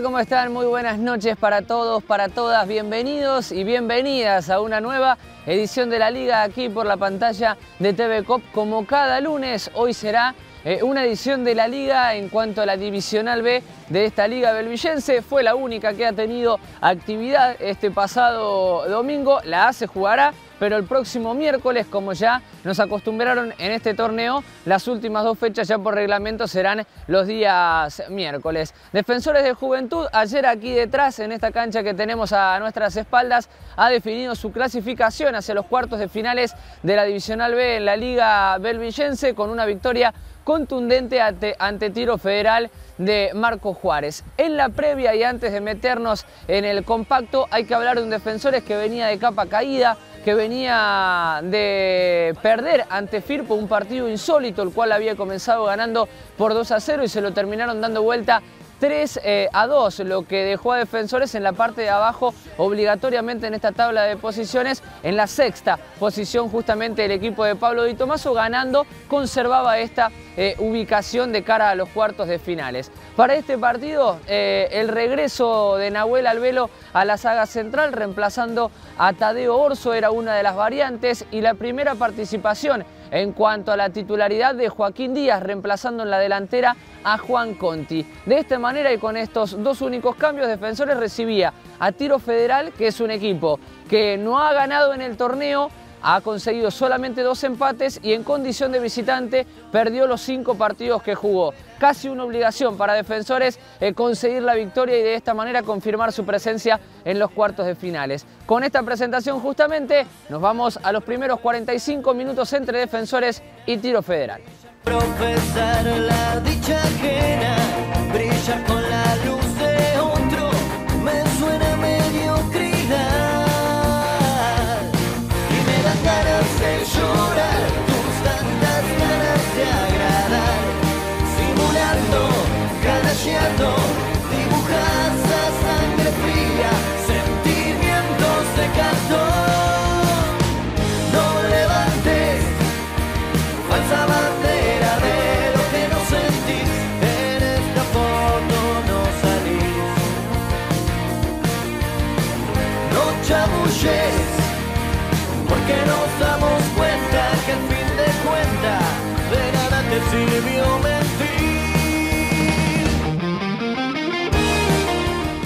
¿Cómo están? Muy buenas noches para todos, para todas. Bienvenidos y bienvenidas a una nueva edición de la Liga aquí por la pantalla de TV Cop. Como cada lunes, hoy será eh, una edición de la liga en cuanto a la divisional B de esta liga belvillense. Fue la única que ha tenido actividad este pasado domingo. La A se jugará pero el próximo miércoles, como ya nos acostumbraron en este torneo, las últimas dos fechas ya por reglamento serán los días miércoles. Defensores de Juventud, ayer aquí detrás, en esta cancha que tenemos a nuestras espaldas, ha definido su clasificación hacia los cuartos de finales de la Divisional B en la Liga Belvillense con una victoria contundente ante, tiro federal de Marco Juárez. En la previa y antes de meternos en el compacto hay que hablar de un defensor que venía de capa caída, que venía de perder ante Firpo un partido insólito, el cual había comenzado ganando por 2 a 0 y se lo terminaron dando vuelta 3 eh, a 2, lo que dejó a Defensores en la parte de abajo obligatoriamente en esta tabla de posiciones, en la sexta posición justamente el equipo de Pablo Di Tomaso ganando, conservaba esta eh, ubicación de cara a los cuartos de finales. Para este partido, eh, el regreso de Nahuel Albelo a la saga central, reemplazando a Tadeo Orso, era una de las variantes y la primera participación en cuanto a la titularidad de Joaquín Díaz, reemplazando en la delantera a Juan Conti. De esta manera y con estos dos únicos cambios, Defensores recibía a Tiro Federal, que es un equipo que no ha ganado en el torneo, ha conseguido solamente dos empates y en condición de visitante perdió los cinco partidos que jugó casi una obligación para defensores eh, conseguir la victoria y de esta manera confirmar su presencia en los cuartos de finales. Con esta presentación justamente nos vamos a los primeros 45 minutos entre defensores y tiro federal.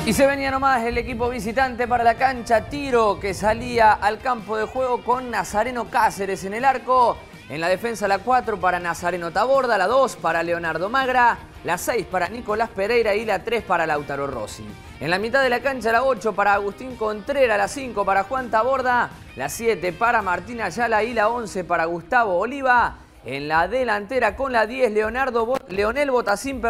Y se venía nomás el equipo visitante para la cancha Tiro, que salía al campo de juego con Nazareno Cáceres en el arco. En la defensa la 4 para Nazareno Taborda, la 2 para Leonardo Magra, la 6 para Nicolás Pereira y la 3 para Lautaro Rossi. En la mitad de la cancha la 8 para Agustín Contreras, la 5 para Juan Taborda, la 7 para Martín Ayala y la 11 para Gustavo Oliva. En la delantera con la 10, Leonardo Leonel Botasín,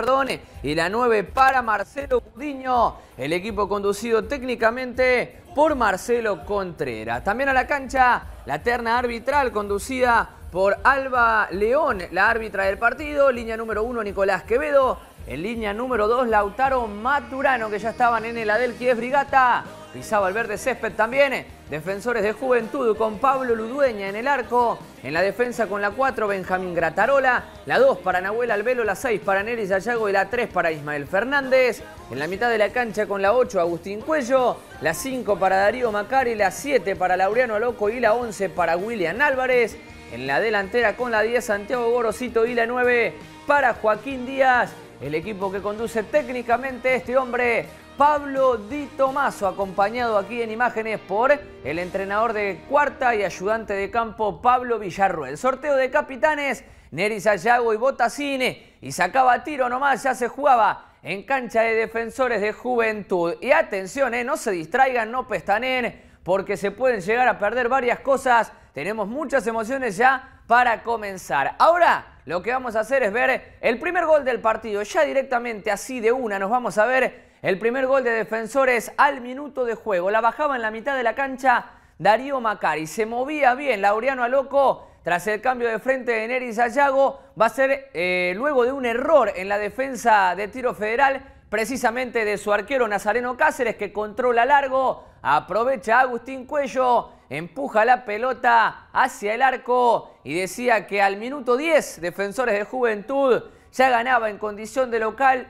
y la 9 para Marcelo Budiño. El equipo conducido técnicamente por Marcelo Contreras. También a la cancha, la terna arbitral conducida por Alba León, la árbitra del partido. Línea número uno, Nicolás Quevedo. En línea número dos Lautaro Maturano, que ya estaban en el Adel Brigata. Pisaba el verde césped también. Defensores de Juventud con Pablo Ludueña en el arco. En la defensa con la 4, Benjamín Gratarola. La 2 para Nahuel Albelo, la 6 para Nery Ayago y la 3 para Ismael Fernández. En la mitad de la cancha con la 8, Agustín Cuello. La 5 para Darío Macari, la 7 para Laureano Aloco... y la 11 para William Álvarez en la delantera con la 10 Santiago Gorosito y la 9 para Joaquín Díaz. El equipo que conduce técnicamente este hombre, Pablo Di Tomaso, acompañado aquí en imágenes por el entrenador de cuarta y ayudante de campo, Pablo El Sorteo de capitanes, Neri Sayago y Botacine. Y sacaba tiro nomás, ya se jugaba en cancha de defensores de juventud. Y atención, eh, no se distraigan, no pestanen, porque se pueden llegar a perder varias cosas tenemos muchas emociones ya para comenzar. Ahora lo que vamos a hacer es ver el primer gol del partido. Ya directamente así de una nos vamos a ver el primer gol de defensores al minuto de juego. La bajaba en la mitad de la cancha Darío Macari. Se movía bien Laureano a loco. Tras el cambio de frente de Neris Ayago, va a ser eh, luego de un error en la defensa de tiro federal, precisamente de su arquero Nazareno Cáceres, que controla largo, aprovecha Agustín Cuello, empuja la pelota hacia el arco y decía que al minuto 10 Defensores de Juventud ya ganaba en condición de local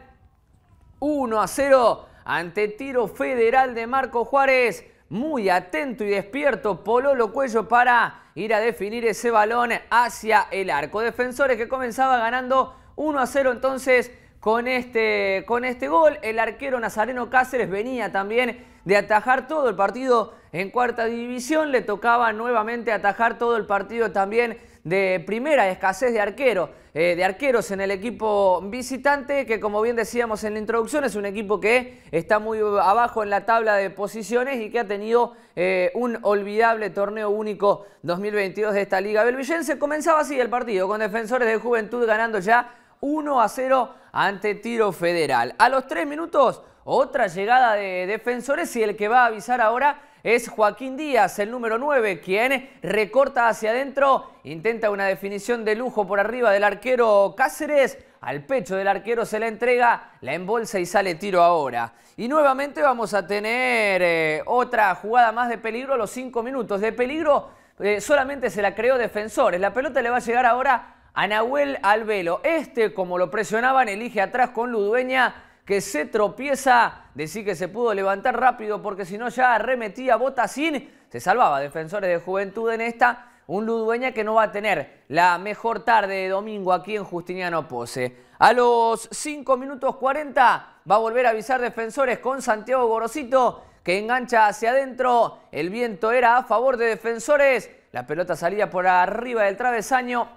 1 a 0 ante tiro federal de Marco Juárez. Muy atento y despierto lo Cuello para ir a definir ese balón hacia el arco. Defensores que comenzaba ganando 1 a 0 entonces con este, con este gol. El arquero Nazareno Cáceres venía también de atajar todo el partido en cuarta división le tocaba nuevamente atajar todo el partido también de primera escasez de arquero, eh, de arqueros en el equipo visitante, que como bien decíamos en la introducción, es un equipo que está muy abajo en la tabla de posiciones y que ha tenido eh, un olvidable torneo único 2022 de esta Liga Belvillense. Comenzaba así el partido, con defensores de juventud ganando ya 1 a 0 ante Tiro Federal. A los tres minutos, otra llegada de defensores y el que va a avisar ahora es Joaquín Díaz, el número 9, quien recorta hacia adentro, intenta una definición de lujo por arriba del arquero Cáceres, al pecho del arquero se la entrega, la embolsa y sale tiro ahora. Y nuevamente vamos a tener eh, otra jugada más de peligro a los 5 minutos. De peligro eh, solamente se la creó Defensores. La pelota le va a llegar ahora a Nahuel Albelo. Este, como lo presionaban, elige atrás con Ludueña que se tropieza, decir que se pudo levantar rápido porque si no ya arremetía Botasín, se salvaba Defensores de Juventud en esta, un Ludueña que no va a tener la mejor tarde de domingo aquí en Justiniano Pose. A los 5 minutos 40 va a volver a avisar Defensores con Santiago Gorosito que engancha hacia adentro, el viento era a favor de Defensores, la pelota salía por arriba del travesaño,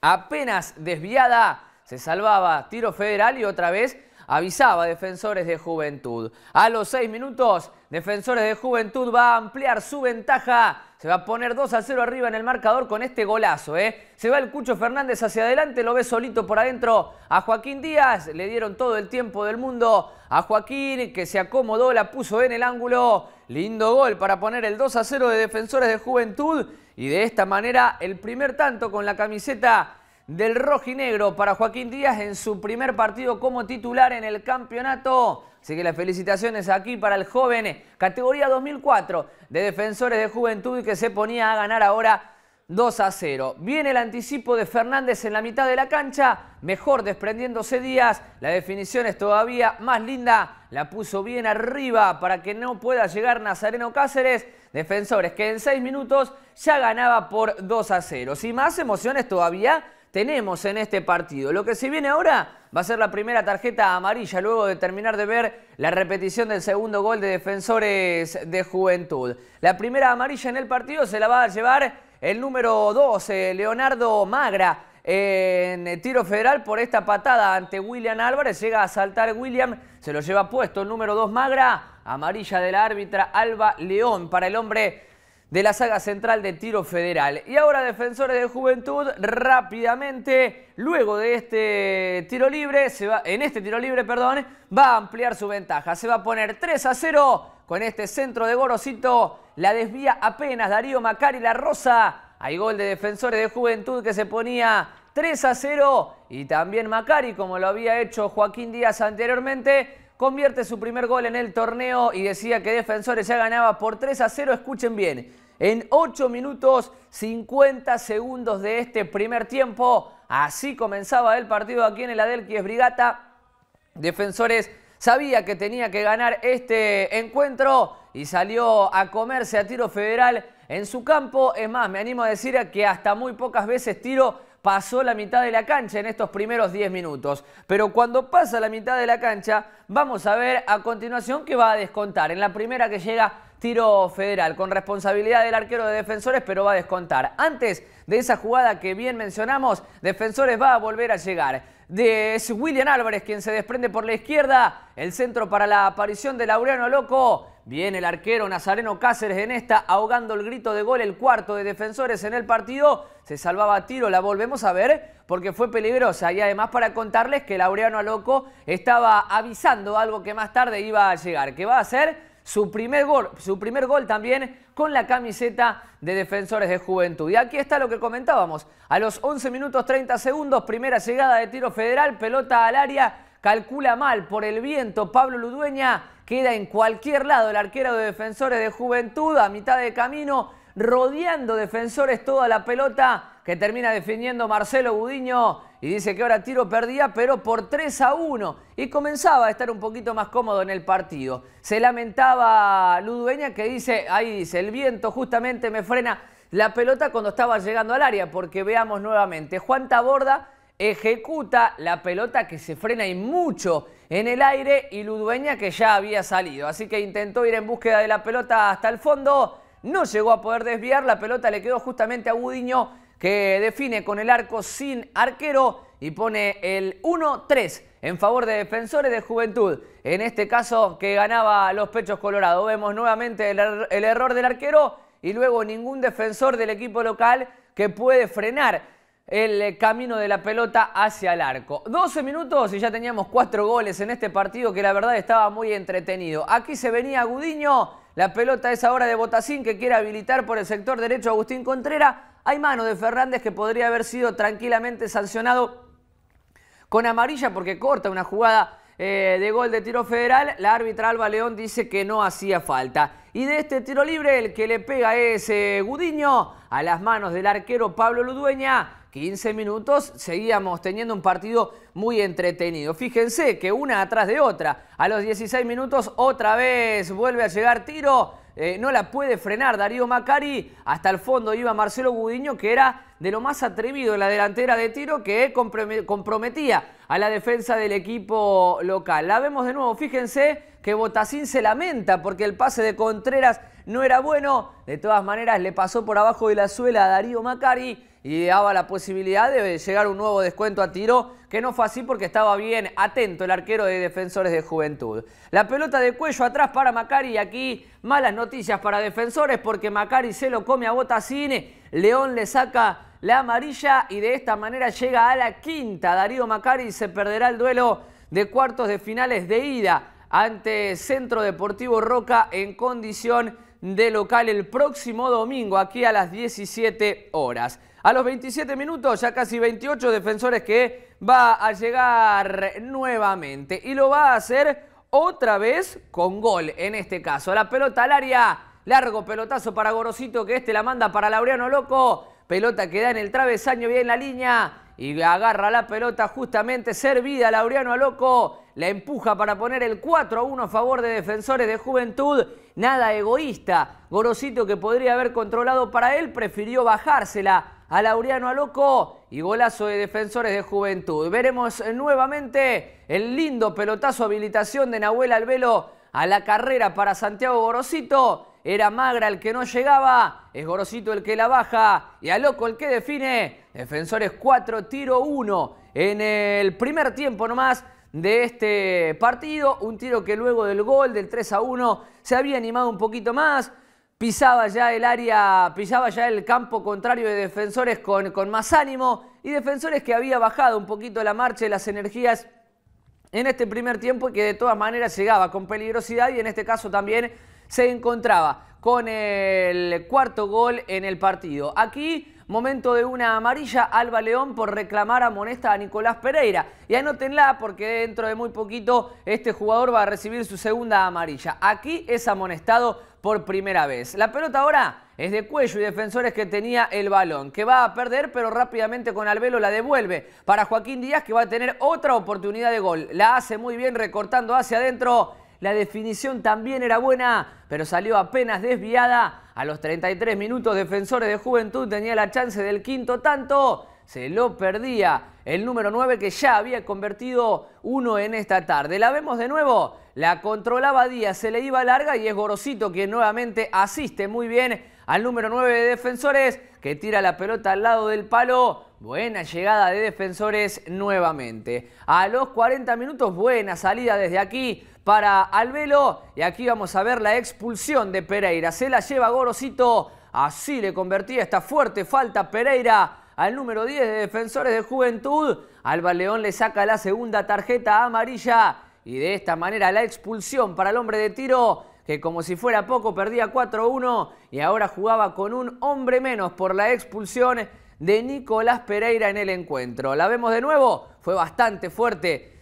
apenas desviada, se salvaba tiro federal y otra vez avisaba Defensores de Juventud. A los seis minutos, Defensores de Juventud va a ampliar su ventaja. Se va a poner 2 a 0 arriba en el marcador con este golazo. ¿eh? Se va el Cucho Fernández hacia adelante, lo ve solito por adentro a Joaquín Díaz. Le dieron todo el tiempo del mundo a Joaquín, que se acomodó, la puso en el ángulo. Lindo gol para poner el 2 a 0 de Defensores de Juventud. Y de esta manera, el primer tanto con la camiseta del rojinegro para Joaquín Díaz en su primer partido como titular en el campeonato. Así que las felicitaciones aquí para el joven categoría 2004 de defensores de juventud que se ponía a ganar ahora 2 a 0. Viene el anticipo de Fernández en la mitad de la cancha, mejor desprendiéndose Díaz, la definición es todavía más linda, la puso bien arriba para que no pueda llegar Nazareno Cáceres, defensores que en 6 minutos ya ganaba por 2 a 0. Sin más emociones todavía tenemos en este partido. Lo que se viene ahora va a ser la primera tarjeta amarilla luego de terminar de ver la repetición del segundo gol de defensores de juventud. La primera amarilla en el partido se la va a llevar el número 12, eh, Leonardo Magra. En tiro federal por esta patada ante William Álvarez, llega a saltar William, se lo lleva puesto el número 2 Magra, amarilla de la árbitra Alba León para el hombre de la saga central de tiro federal. Y ahora Defensores de Juventud rápidamente, luego de este tiro libre, se va, en este tiro libre, perdón, va a ampliar su ventaja. Se va a poner 3 a 0 con este centro de Gorosito. La desvía apenas Darío Macari La Rosa. Hay gol de Defensores de Juventud que se ponía 3 a 0 y también Macari, como lo había hecho Joaquín Díaz anteriormente, convierte su primer gol en el torneo y decía que Defensores ya ganaba por 3 a 0. Escuchen bien, en 8 minutos 50 segundos de este primer tiempo. Así comenzaba el partido aquí en el Adelquies Brigata. Defensores sabía que tenía que ganar este encuentro y salió a comerse a tiro federal en su campo. Es más, me animo a decir que hasta muy pocas veces tiro pasó la mitad de la cancha en estos primeros 10 minutos. Pero cuando pasa la mitad de la cancha, vamos a ver a continuación qué va a descontar. En la primera que llega tiro federal con responsabilidad del arquero de Defensores, pero va a descontar. Antes de esa jugada que bien mencionamos, Defensores va a volver a llegar. De, William Álvarez quien se desprende por la izquierda, el centro para la aparición de Laureano Loco. Viene el arquero Nazareno Cáceres en esta, ahogando el grito de gol, el cuarto de defensores en el partido. Se salvaba tiro, la volvemos a ver porque fue peligrosa. Y además para contarles que Laureano Loco estaba avisando algo que más tarde iba a llegar, ¿Qué va a hacer? su primer gol, su primer gol también con la camiseta de Defensores de Juventud. Y aquí está lo que comentábamos. A los 11 minutos 30 segundos, primera llegada de tiro federal, pelota al área, calcula mal por el viento Pablo Ludueña, queda en cualquier lado el arquero de Defensores de Juventud a mitad de camino, rodeando defensores toda la pelota que termina defendiendo Marcelo Gudiño y dice que ahora Tiro perdía, pero por 3 a 1. Y comenzaba a estar un poquito más cómodo en el partido. Se lamentaba Ludueña que dice, ahí dice, el viento justamente me frena la pelota cuando estaba llegando al área. Porque veamos nuevamente, Juan Taborda ejecuta la pelota que se frena y mucho en el aire y Ludueña que ya había salido. Así que intentó ir en búsqueda de la pelota hasta el fondo. No llegó a poder desviar, la pelota le quedó justamente a Gudiño que define con el arco sin arquero y pone el 1-3 en favor de defensores de juventud. En este caso que ganaba los pechos colorados. Vemos nuevamente er-, el, error del arquero y luego ningún defensor del equipo local que puede frenar el camino de la pelota hacia el arco. 12 minutos y ya teníamos 4 goles en este partido que la verdad estaba muy entretenido. Aquí se venía Gudiño, la pelota es ahora de Botacín que quiere habilitar por el sector derecho Agustín Contreras hay mano de Fernández que podría haber sido tranquilamente sancionado con amarilla porque corta una jugada eh, de gol de tiro federal, la árbitra Alba León dice que no hacía falta. Y de este tiro libre, el que le pega es eh, Gudiño a las manos del arquero Pablo Ludueña. 15 minutos seguíamos teniendo un partido muy entretenido. Fíjense que una atrás de otra, a los 16 minutos otra vez vuelve a llegar tiro, eh, no la puede frenar Darío Macari, hasta el fondo iba Marcelo Gudiño que era de lo más atrevido en la delantera de tiro que comprometía a la defensa del equipo local. La vemos de nuevo, fíjense que Botacín se lamenta porque el pase de Contreras no era bueno. De todas maneras, le pasó por abajo de la suela a Darío Macari y daba la posibilidad de llegar un nuevo descuento a tiro, que no fue así porque estaba bien atento el arquero de Defensores de Juventud. La pelota de cuello atrás para Macari y aquí malas noticias para Defensores porque Macari se lo come a Botacine, León le saca la amarilla y de esta manera llega a la quinta. Darío Macari se perderá el duelo de cuartos de finales de ida ante Centro Deportivo Roca en condición de local el próximo domingo aquí a las 17 horas. A los 27 minutos, ya casi 28 defensores que va a llegar nuevamente y lo va a hacer otra vez con gol en este caso. La pelota al área, largo pelotazo para Gorosito que este la manda para Laureano Loco. Pelota que da en el travesaño, bien la línea y agarra la pelota justamente servida. Laureano Loco la empuja para poner el 4 a 1 a favor de defensores de Juventud. Nada egoísta. Gorosito que podría haber controlado para él prefirió bajársela a Laureano Aloco y golazo de defensores de Juventud. Veremos nuevamente el lindo pelotazo habilitación de Nahuel Albelo a la carrera para Santiago Gorosito era Magra el que no llegaba, es Gorosito el que la baja y a Loco el que define. Defensores 4, tiro 1 en el primer tiempo nomás de este partido. Un tiro que luego del gol del 3 a 1 se había animado un poquito más. Pisaba ya el área, pisaba ya el campo contrario de defensores con, con más ánimo y defensores que había bajado un poquito la marcha y las energías en este primer tiempo y que de todas maneras llegaba con peligrosidad y en este caso también se encontraba con el cuarto gol en el partido. Aquí Momento de una amarilla, Alba León por reclamar amonesta a Nicolás Pereira. Y anótenla porque dentro de muy poquito este jugador va a recibir su segunda amarilla. Aquí es amonestado por primera vez. La pelota ahora es de Cuello y Defensores que tenía el balón, que va a perder pero rápidamente con Alvelo la devuelve para Joaquín Díaz que va a tener otra oportunidad de gol. La hace muy bien recortando hacia adentro la definición también era buena, pero salió apenas desviada. A los 33 minutos, Defensores de Juventud tenía la chance del quinto tanto. Se lo perdía el número 9 que ya había convertido uno en esta tarde. La vemos de nuevo, la controlaba Díaz, se le iba larga y es Gorosito que nuevamente asiste muy bien al número 9 de Defensores que tira la pelota al lado del palo. Buena llegada de Defensores nuevamente. A los 40 minutos, buena salida desde aquí para Albelo. Y aquí vamos a ver la expulsión de Pereira. Se la lleva Gorosito. Así le convertía esta fuerte falta Pereira al número 10 de Defensores de Juventud. Alba León le saca la segunda tarjeta amarilla. Y de esta manera la expulsión para el hombre de tiro que como si fuera poco perdía 4-1 y ahora jugaba con un hombre menos por la expulsión de Nicolás Pereira en el encuentro. La vemos de nuevo, fue bastante fuerte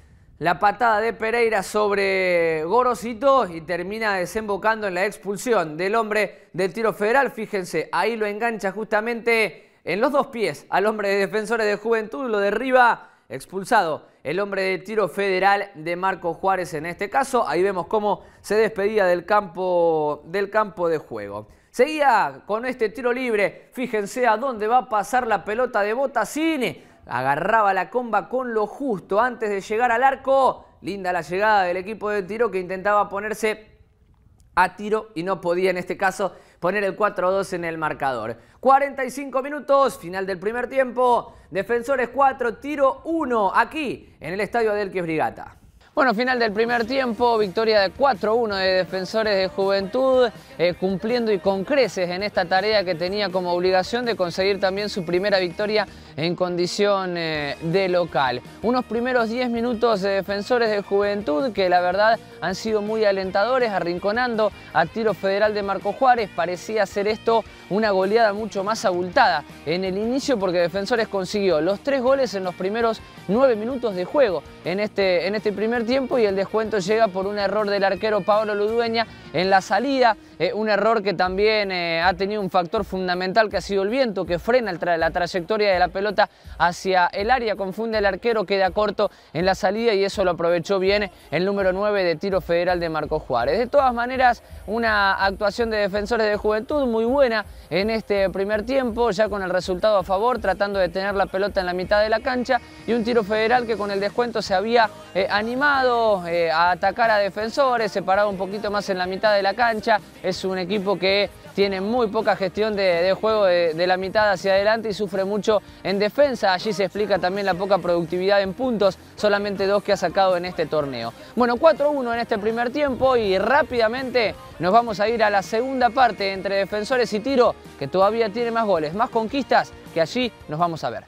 la patada de Pereira sobre Gorosito y termina desembocando en la expulsión del hombre del tiro federal. Fíjense, ahí lo engancha justamente en los dos pies al hombre de defensores de juventud, lo derriba expulsado el hombre de tiro federal de Marco Juárez en este caso. Ahí vemos cómo se despedía del campo, del campo de juego. Seguía con este tiro libre, fíjense a dónde va a pasar la pelota de Botasini agarraba la comba con lo justo antes de llegar al arco. Linda la llegada del equipo de tiro que intentaba ponerse a tiro y no podía en este caso poner el 4-2 en el marcador. 45 minutos, final del primer tiempo, defensores 4, tiro 1 aquí en el estadio del Brigata. Bueno, final del primer tiempo, victoria de 4-1 de Defensores de Juventud, eh, cumpliendo y con creces en esta tarea que tenía como obligación de conseguir también su primera victoria en condición eh, de local. Unos primeros 10 minutos de Defensores de Juventud que la verdad han sido muy alentadores, arrinconando a tiro federal de Marco Juárez. Parecía ser esto una goleada mucho más abultada en el inicio porque Defensores consiguió los tres goles en los primeros 9 minutos de juego en este, en este primer tiempo y el descuento llega por un error del arquero Pablo Ludueña en la salida eh, un error que también eh, ha tenido un factor fundamental que ha sido el viento, que frena la trayectoria de la pelota hacia el área, confunde al arquero, queda corto en la salida y eso lo aprovechó bien el número 9 de tiro federal de Marco Juárez. De todas maneras, una actuación de defensores de juventud muy buena en este primer tiempo, ya con el resultado a favor, tratando de tener la pelota en la mitad de la cancha y un tiro federal que con el descuento se había eh, animado a atacar a defensores, se paraba un poquito más en la mitad de la cancha es un equipo que tiene muy poca gestión de, juego de, la mitad hacia adelante y sufre mucho en defensa. Allí se explica también la poca productividad en puntos, solamente dos que ha sacado en este torneo. Bueno, 4-1 en este primer tiempo y rápidamente nos vamos a ir a la segunda parte entre defensores y tiro, que todavía tiene más goles, más conquistas, que allí nos vamos a ver.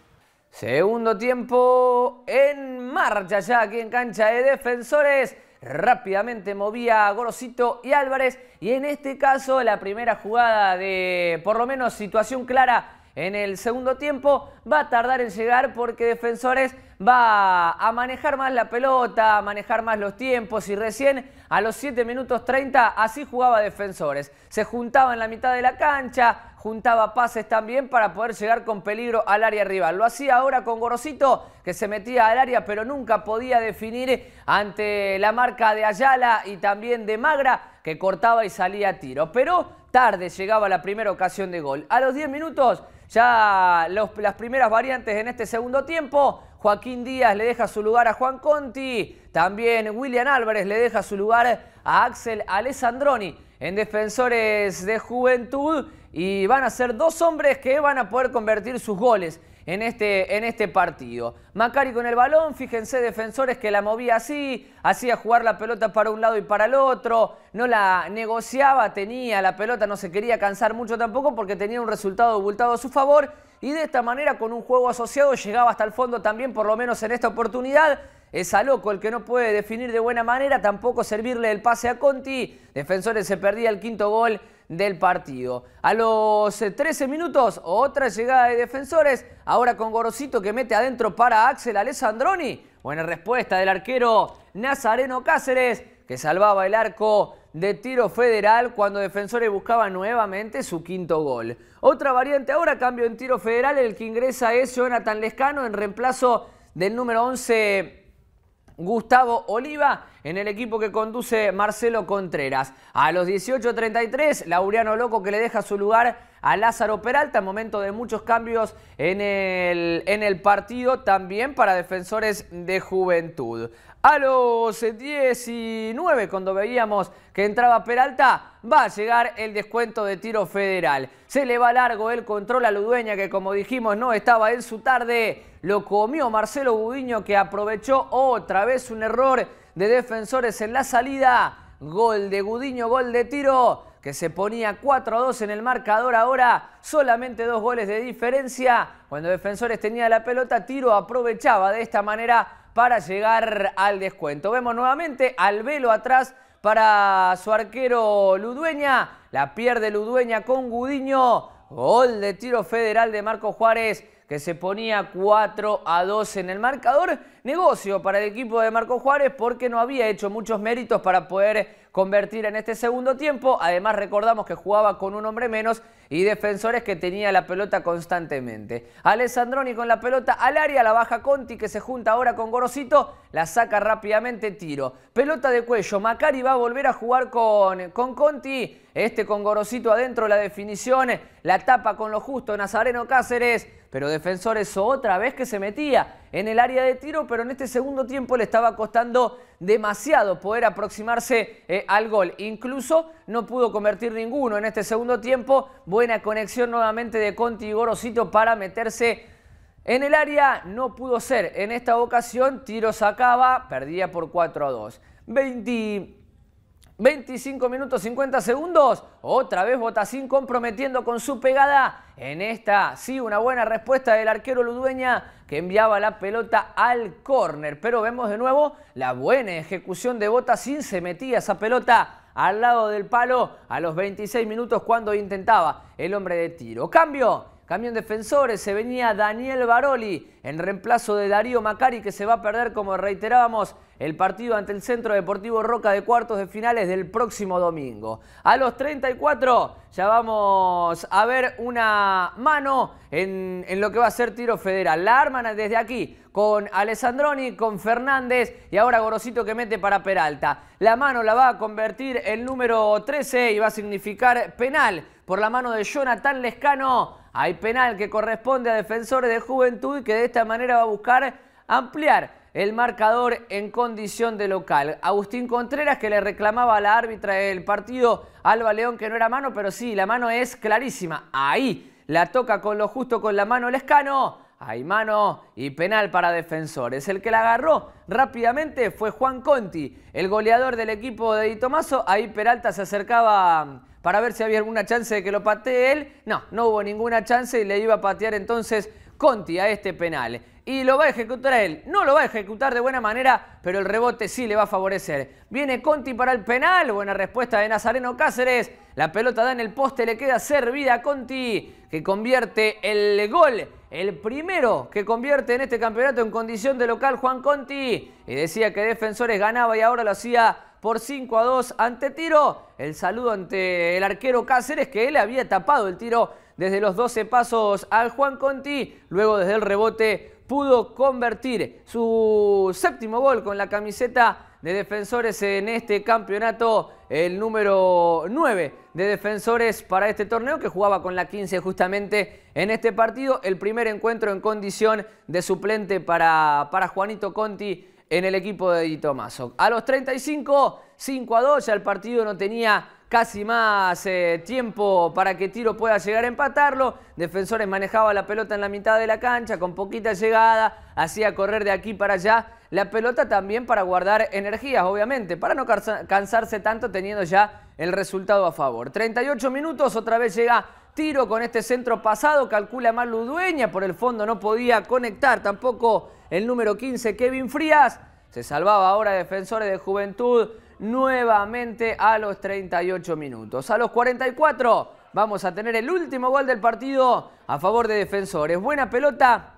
Segundo tiempo en marcha ya aquí en cancha de defensores rápidamente movía a Gorosito y Álvarez. Y en este caso, la primera jugada de por lo menos situación clara en el segundo tiempo va a tardar en llegar porque Defensores va a manejar más la pelota, a manejar más los tiempos y recién a los 7 minutos 30 así jugaba Defensores. Se juntaba en la mitad de la cancha, juntaba pases también para poder llegar con peligro al área rival. Lo hacía ahora con Gorosito, que se metía al área, pero nunca podía definir ante la marca de Ayala y también de Magra, que cortaba y salía a tiro. Pero tarde llegaba la primera ocasión de gol. A los 10 minutos, ya las primeras variantes en este segundo tiempo, Joaquín Díaz le deja su lugar a Juan Conti, también William Álvarez le deja su lugar a Axel Alessandroni. En Defensores de Juventud y van a ser dos hombres que van a poder convertir sus goles en este, en este partido. Macari con el balón, fíjense, defensores que la movía así, hacía jugar la pelota para un lado y para el otro, no la negociaba, tenía la pelota, no se quería cansar mucho tampoco porque tenía un resultado ocultado a su favor y de esta manera con un juego asociado llegaba hasta el fondo también, por lo menos en esta oportunidad, es a loco el que no puede definir de buena manera, tampoco servirle el pase a Conti. Defensores se perdía el quinto gol del partido. A los 13 eh, minutos, otra llegada de defensores, ahora con Gorosito que mete adentro para Axel Alessandroni. Buena respuesta del arquero Nazareno Cáceres, que salvaba el arco de tiro federal cuando Defensores buscaba nuevamente su quinto gol. Otra variante ahora, cambio en tiro federal, el que ingresa es Jonathan Lescano en reemplazo del número 11 Gustavo Oliva en el equipo que conduce Marcelo Contreras. A los 18.33, Laureano Loco que le deja su lugar a Lázaro Peralta, momento de muchos cambios en el, en el partido, también para defensores de juventud a los 19, cuando veíamos que entraba Peralta, va a llegar el descuento de tiro federal. Se le va largo el control a Ludueña, que como dijimos no estaba en su tarde. Lo comió Marcelo Gudiño, que aprovechó otra vez un error de defensores en la salida. Gol de Gudiño, gol de tiro, que se ponía 4 a 2 en el marcador ahora, solamente dos goles de diferencia. Cuando Defensores tenía la pelota, tiro aprovechaba de esta manera para llegar al descuento. Vemos nuevamente al velo atrás para su arquero Ludueña. La pierde Ludueña con Gudiño. Gol de tiro federal de Marco Juárez que se ponía 4 a 2 en el marcador. Negocio para el equipo de Marco Juárez porque no había hecho muchos méritos para poder convertir en este segundo tiempo. Además recordamos que jugaba con un hombre menos y defensores que tenía la pelota constantemente. Alessandroni con la pelota al área, la baja Conti que se junta ahora con Gorosito, la saca rápidamente, tiro. Pelota de cuello, Macari va a volver a jugar con, con Conti, este con Gorosito adentro, la definición, la tapa con lo justo, Nazareno Cáceres pero Defensores otra vez que se metía en el área de tiro, pero en este segundo tiempo le estaba costando demasiado poder aproximarse eh, al gol. Incluso no pudo convertir ninguno en este segundo tiempo. Buena conexión nuevamente de Conti y Gorosito para meterse en el área. No pudo ser. En esta ocasión, tiro sacaba, perdía por 4 a 2. 20... 25 minutos 50 segundos. Otra vez Botacín comprometiendo con su pegada. En esta, sí, una buena respuesta del arquero Ludueña que enviaba la pelota al córner. Pero vemos de nuevo la buena ejecución de Botacín. Se metía esa pelota al lado del palo a los 26 minutos cuando intentaba el hombre de tiro. Cambio. Cambio en defensores, se venía Daniel Baroli en reemplazo de Darío Macari que se va a perder, como reiterábamos, el partido ante el Centro Deportivo Roca de cuartos de finales del próximo domingo. A los 34 ya vamos a ver una mano en, lo que va a ser tiro federal. La arman desde aquí con Alessandroni, con Fernández y ahora Gorosito que mete para Peralta. La mano la va a convertir el número 13 y va a significar penal por la mano de Jonathan Lescano. Hay penal que corresponde a defensores de Juventud y que de esta manera va a buscar ampliar el marcador en condición de local. Agustín Contreras que le reclamaba a la árbitra del partido Alba León que no era mano, pero sí, la mano es clarísima. Ahí la toca con lo justo con la mano Lescano. Hay mano y penal para defensores. El que la agarró rápidamente fue Juan Conti, el goleador del equipo de Di Tomaso. Ahí Peralta se acercaba mm, para ver si había alguna chance de que lo patee él. No, no hubo ninguna chance y le iba a patear entonces Conti a este penal. Y lo va a ejecutar él. No lo va a ejecutar de buena manera, pero el rebote sí le va a favorecer. Viene Conti para el penal. Buena respuesta de Nazareno Cáceres. La pelota da en el poste, le queda servida a Conti, que convierte el gol el primero que convierte en este campeonato en condición de local Juan Conti. Y decía que Defensores ganaba y ahora lo hacía por 5 a 2 ante tiro. El saludo ante el arquero Cáceres que él había tapado el tiro desde los 12 pasos al Juan Conti. Luego desde el rebote pudo convertir su séptimo gol con la camiseta de defensores en este campeonato, el número 9 de defensores para este torneo que jugaba con la 15 justamente en este partido, el primer encuentro en condición de suplente para, para Juanito Conti en el equipo de Di Tomaso. A los 35, 5 a 2, ya el partido no tenía casi más eh, tiempo para que Tiro pueda llegar a empatarlo. Defensores manejaba la pelota en la mitad de la cancha con poquita llegada, hacía correr de aquí para allá la pelota también para guardar energías, obviamente, para no cansarse tanto teniendo ya el resultado a favor. 38 minutos, otra vez llega tiro con este centro pasado, calcula mal Ludueña, por el fondo no podía conectar tampoco el número 15 Kevin Frías, se salvaba ahora defensores de Juventud nuevamente a los 38 minutos. A los 44 vamos a tener el último gol del partido a favor de defensores. Buena pelota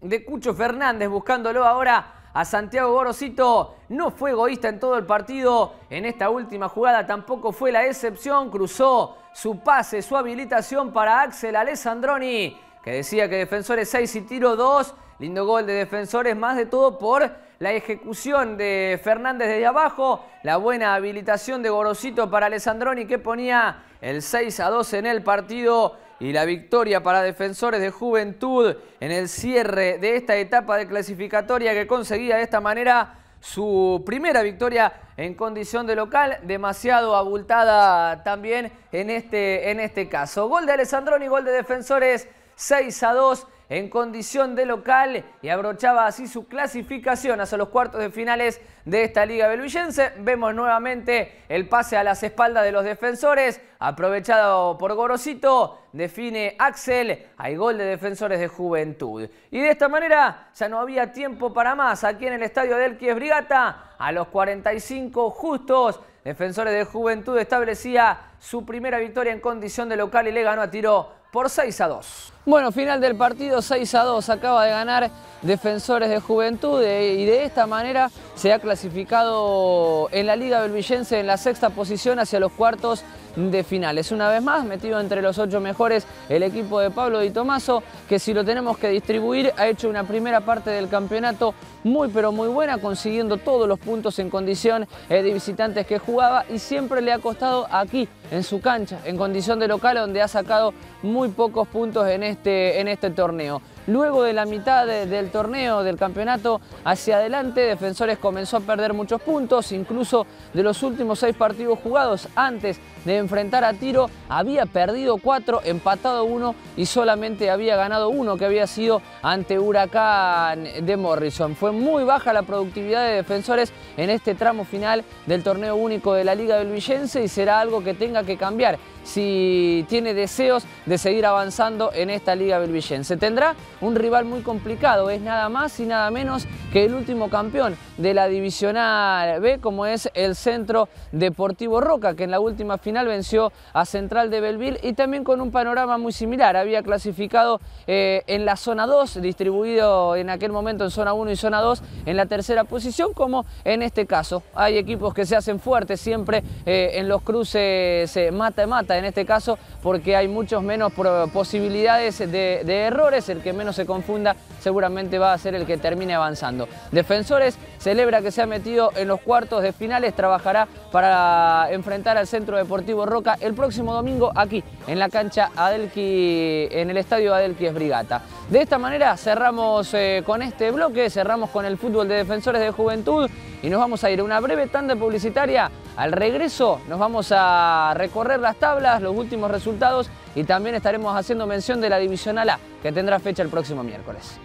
de Cucho Fernández buscándolo ahora a Santiago Gorosito. No fue egoísta en todo el partido. En esta última jugada tampoco fue la excepción. Cruzó su pase, su habilitación para Axel Alessandroni, que decía que defensores 6 y tiro 2. Lindo gol de defensores, más de todo por la ejecución de Fernández desde abajo, la buena habilitación de Gorosito para Alessandroni que ponía el 6 a 2 en el partido y la victoria para defensores de Juventud en el cierre de esta etapa de clasificatoria que conseguía de esta manera su primera victoria en condición de local, demasiado abultada también en este, en este caso. Gol de Alessandroni, gol de defensores 6 a 2 en condición de local y abrochaba así su clasificación hacia los cuartos de finales de esta Liga Belvillense. Vemos nuevamente el pase a las espaldas de los defensores, aprovechado por Gorosito, define Axel, hay gol de defensores de Juventud. Y de esta manera ya no había tiempo para más aquí en el estadio del Kies Brigata, a los 45 justos, Defensores de Juventud establecía su primera victoria en condición de local y le ganó a tiro por 6 a 2. Bueno, final del partido 6 a 2. Acaba de ganar Defensores de Juventud eh, y de esta manera se ha clasificado en la Liga Belvillense en la sexta posición hacia los cuartos de finales. Una vez más, metido entre los ocho mejores el equipo de Pablo Di Tomaso, que si lo tenemos que distribuir, ha hecho una primera parte del campeonato muy pero muy buena, consiguiendo todos los puntos en condición eh, de visitantes que jugaba y siempre le ha costado aquí, en su cancha, en condición de local, donde ha sacado muy pocos puntos en este, en este torneo. Luego de la mitad del torneo, del campeonato hacia adelante, Defensores comenzó a perder muchos puntos, incluso de los últimos seis partidos jugados antes de enfrentar a Tiro, había perdido cuatro, empatado uno y solamente había ganado uno, que había sido ante Huracán de Morrison. Fue muy baja la productividad de Defensores en este tramo final del torneo único de la Liga del Villense y será algo que tenga que cambiar si tiene deseos de seguir avanzando en esta Liga Belvillense. Tendrá un rival muy complicado, es nada más y nada menos que el último campeón de la Divisional B, como es el Centro Deportivo Roca, que en la última final venció a Central de Belville y también con un panorama muy similar. Había clasificado eh, en la zona 2, distribuido en aquel momento en zona 1 y zona 2, en la tercera posición, como en este caso. Hay equipos que se hacen fuertes siempre eh, en los cruces mata-mata. Eh, en este caso porque hay muchos menos posibilidades de, de errores, el que menos se confunda seguramente va a ser el que termine avanzando. Defensores celebra que se ha metido en los cuartos de finales, trabajará para enfrentar al Centro Deportivo Roca el próximo domingo aquí en la cancha Adelqui, en el estadio Adelqui Esbrigata. De esta manera cerramos eh, con este bloque, cerramos con el fútbol de defensores de juventud y nos vamos a ir a una breve tanda publicitaria. Al regreso nos vamos a recorrer las tablas, los últimos resultados y también estaremos haciendo mención de la división A que tendrá fecha el próximo miércoles.